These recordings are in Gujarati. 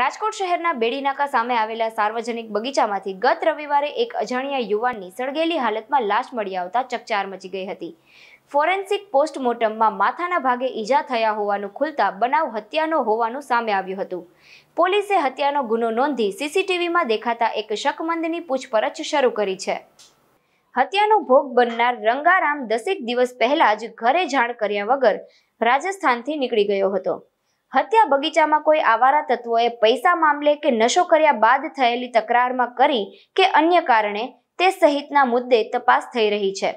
રાજકોટ શહેરના બેડીનાકા સામે આવેલા સાર્વજનિક બગીચામાંથી ગત રવિવારે એક અજાણ્યા યુવાનની સળગેલી હાલતમાં લાશ મળી આવતા ચકચાર મચી ગઈ હતી ફોરેન્સિક પોસ્ટમોર્ટમમાં માથાના ભાગે ઈજા થયા હોવાનું ખુલતા બનાવ હત્યાનો હોવાનું સામે આવ્યું હતું પોલીસે હત્યાનો ગુનો નોંધી સીસીટીવીમાં દેખાતા એક શકમંદની પૂછપરછ શરૂ કરી છે હત્યાનો ભોગ બનનાર રંગારામ દસેક દિવસ પહેલા જ ઘરે જાણ કર્યા વગર રાજસ્થાનથી નીકળી ગયો હતો હત્યા બગીચામાં કોઈ આવારા તત્વોએ પૈસા મામલે કે નશો કર્યા બાદ થયેલી તકરારમાં કરી કે અન્ય કારણે તે સહિતના મુદ્દે તપાસ થઈ રહી છે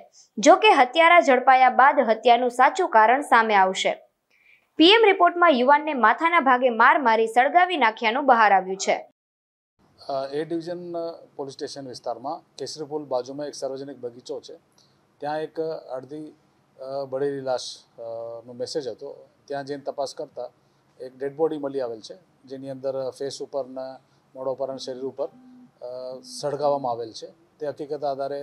જો કે હત્યારા ઝડપાયા બાદ હત્યાનું સાચું કારણ સામે આવશે પીએમ રિપોર્ટમાં યુવાનને માથાના ભાગે માર મારી સળગાવી નાખ્યાનું બહાર આવ્યું છે એ ડિવિઝન પોલીસ સ્ટેશન વિસ્તારમાં કેસરી પુલ બાજુમાં એક સાર્વજનિક બગીચો છે ત્યાં એક અડધી બળેલી લાશનો મેસેજ હતો ત્યાં જઈને તપાસ કરતા એક ડેડ બોડી મળી આવેલ છે જેની અંદર ફેસ ઉપરના મોઢા ઉપર અને શરીર ઉપર સળગાવવામાં આવેલ છે તે હકીકત આધારે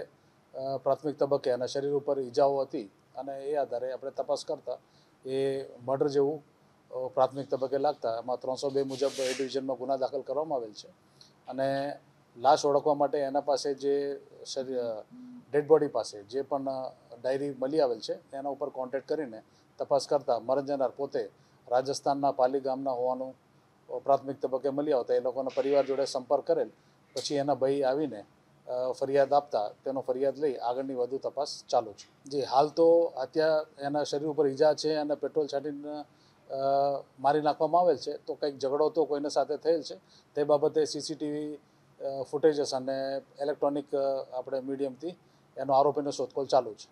પ્રાથમિક તબક્કે અને શરીર ઉપર ઈજાઓ હતી અને એ આધારે આપણે તપાસ કરતા એ મર્ડર જેવું પ્રાથમિક તબક્કે લાગતા એમાં ત્રણસો બે મુજબ એ ડિવિઝનમાં ગુના દાખલ કરવામાં આવેલ છે અને લાશ ઓળખવા માટે એના પાસે જે શરીર ડેડ બોડી પાસે જે પણ ડાયરી મળી આવેલ છે એના ઉપર કોન્ટેક્ટ કરીને તપાસ કરતાં મરણ જનાર પોતે રાજસ્થાનના પાલી ગામના હોવાનું પ્રાથમિક તબક્કે મળી આવતા એ લોકોના પરિવાર જોડે સંપર્ક કરેલ પછી એના ભાઈ આવીને ફરિયાદ આપતા તેનો ફરિયાદ લઈ આગળની વધુ તપાસ ચાલુ છે જે હાલ તો અત્યારે એના શરીર ઉપર ઈજા છે અને પેટ્રોલ છાંટીને મારી નાખવામાં આવેલ છે તો કંઈક ઝઘડો તો કોઈને સાથે થયેલ છે તે બાબતે સીસીટીવી ફૂટેજસ અને ઇલેક્ટ્રોનિક આપણે મીડિયમથી એનો આરોપીનો શોધખોળ ચાલુ છે